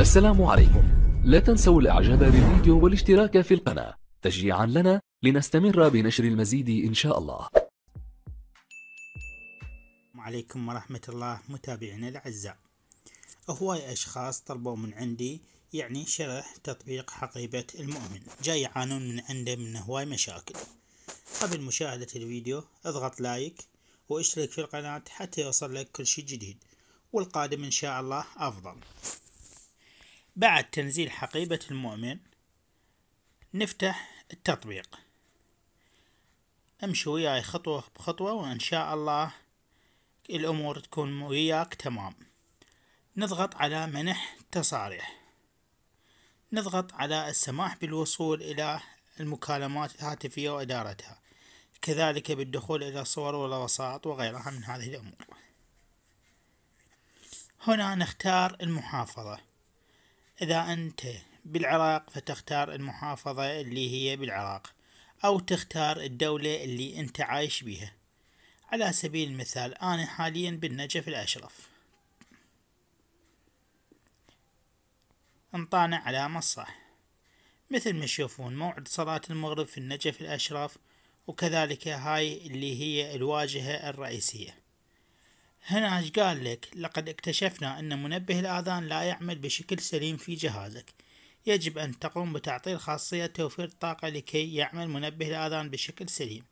السلام عليكم لا تنسوا الاعجاب بالفيديو والاشتراك في القناة تشجيعا لنا لنستمر بنشر المزيد إن شاء الله عليكم ورحمة الله متابعينا الأعزاء هواي أشخاص طلبوا من عندي يعني شرح تطبيق حقيبة المؤمن جاي يعانون من عنده من هواي مشاكل قبل مشاهدة الفيديو اضغط لايك واشترك في القناة حتى يوصل لك كل شيء جديد والقادم إن شاء الله أفضل بعد تنزيل حقيبة المؤمن نفتح التطبيق امشي وياي خطوة بخطوة وان شاء الله الامور تكون وياك تمام نضغط على منح تصاريح نضغط على السماح بالوصول الى المكالمات الهاتفية وادارتها كذلك بالدخول الى صور والوساط وغيرها من هذه الامور هنا نختار المحافظة إذا أنت بالعراق فتختار المحافظة اللي هي بالعراق أو تختار الدولة اللي أنت عايش بيها على سبيل المثال أنا حاليا بالنجف الأشرف انطانا على مصح مثل ما تشوفون موعد صلاة المغرب في النجف الأشرف وكذلك هاي اللي هي الواجهة الرئيسية هنا قال لك لقد اكتشفنا أن منبه الآذان لا يعمل بشكل سليم في جهازك يجب أن تقوم بتعطيل خاصية توفير الطاقة لكي يعمل منبه الآذان بشكل سليم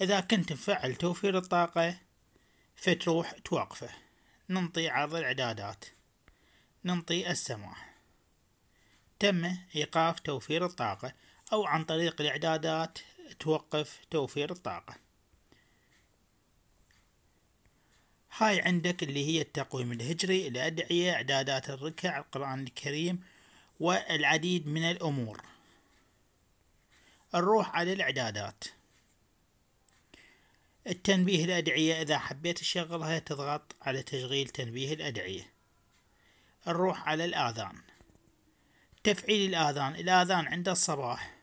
إذا كنت مفعل توفير الطاقة فتروح توقفه ننطي عرض الإعدادات ننطي السماح تم إيقاف توفير الطاقة أو عن طريق الإعدادات توقف توفير الطاقة هاي عندك اللي هي التقويم الهجري الأدعية إعدادات الركع القرآن الكريم والعديد من الأمور نروح على الإعدادات التنبيه الأدعية إذا حبيت تشغلها تضغط على تشغيل تنبيه الأدعية نروح على الآذان تفعيل الآذان الآذان عند الصباح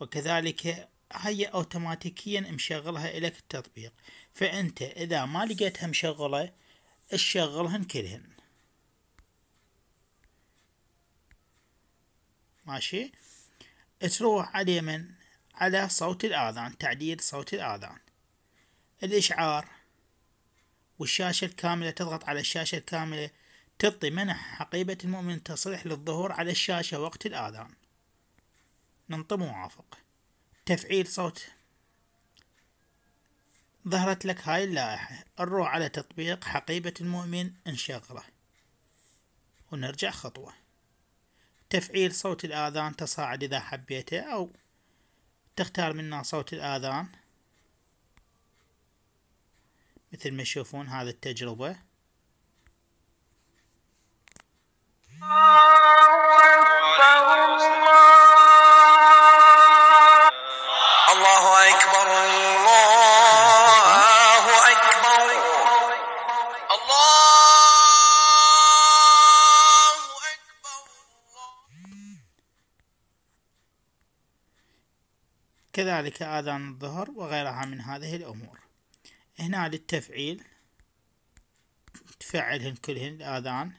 وكذلك هي اوتوماتيكيا مشغلها الك التطبيق فانت اذا ما لقيتها مشغلة تشغلهن كلهن ماشي تروح على من على صوت الاذان تعديل صوت الاذان الاشعار والشاشة الكاملة تضغط على الشاشة الكاملة تعطي منح حقيبة المؤمن تصريح للظهور على الشاشة وقت الآذان ننطي موافق تفعيل صوت ظهرت لك هاي اللائحة نروح على تطبيق حقيبة المؤمن نشغله ونرجع خطوة تفعيل صوت الآذان تصاعد إذا حبيته أو تختار منا صوت الآذان مثل ما تشوفون هذا التجربة كذلك آذان الظهر وغيرها من هذه الأمور هنا للتفعيل تفعلهن كلهن الآذان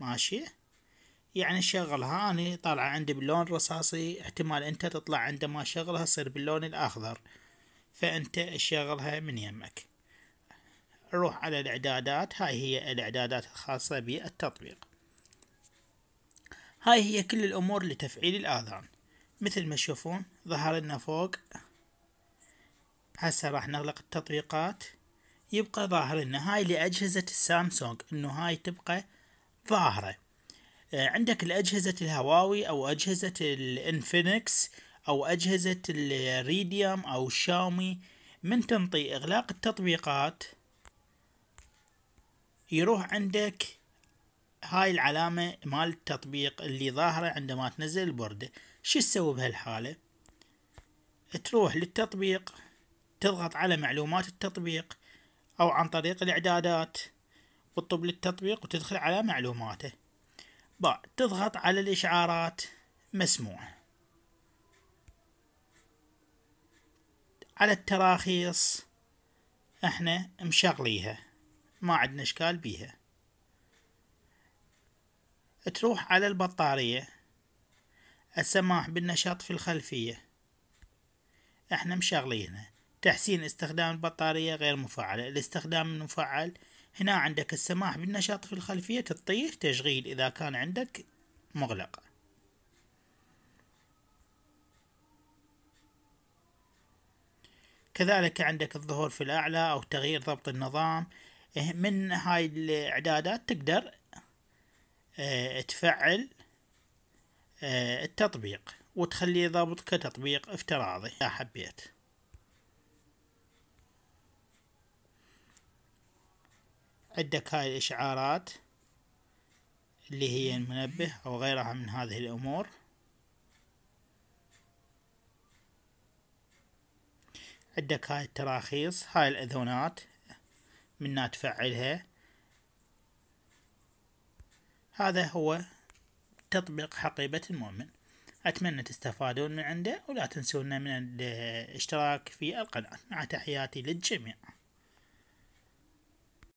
ماشي يعني شغلها أنا طالعة عندي باللون الرصاصي احتمال أنت تطلع عندما شغلها تصير باللون الأخضر فأنت شغلها من يمك روح على الإعدادات هاي هي الإعدادات الخاصة بالتطبيق هاي هي كل الأمور لتفعيل الآذان مثل ما تشوفون ظهر لنا فوق هسه راح نغلق التطبيقات يبقى ظاهر لنا هاي لأجهزة السامسونج انه هاي تبقى ظاهرة آه، عندك الأجهزة الهواوي أو أجهزة الإنفينكس أو أجهزة الريديوم أو الشاومي من تنطي إغلاق التطبيقات يروح عندك هاي العلامة مال التطبيق اللي ظاهرة عندما تنزل البوردة شو تسوي بهالحالة تروح للتطبيق تضغط على معلومات التطبيق أو عن طريق الإعدادات وتطب للتطبيق وتدخل على معلوماته با تضغط على الإشعارات مسموع على التراخيص احنا مشغليها ما عندنا اشكال بيها تروح على البطارية السماح بالنشاط في الخلفية احنا مشغلينها تحسين استخدام البطارية غير مفعلة الاستخدام المفعل هنا عندك السماح بالنشاط في الخلفية تطير تشغيل إذا كان عندك مغلقة كذلك عندك الظهور في الأعلى أو تغيير ضبط النظام إيه، من هاي الإعدادات تقدر آه، تفعل آه، التطبيق وتخليه ضابط كتطبيق افتراضي إذا حبيت عندك هاي الإشعارات اللي هي المنبه أو غيرها من هذه الأمور عندك هاي التراخيص هاي الأذونات من تفعلها هذا هو تطبيق حقيبة المؤمن أتمنى تستفادون من عنده ولا تنسونا من الاشتراك في القناة مع تحياتي للجميع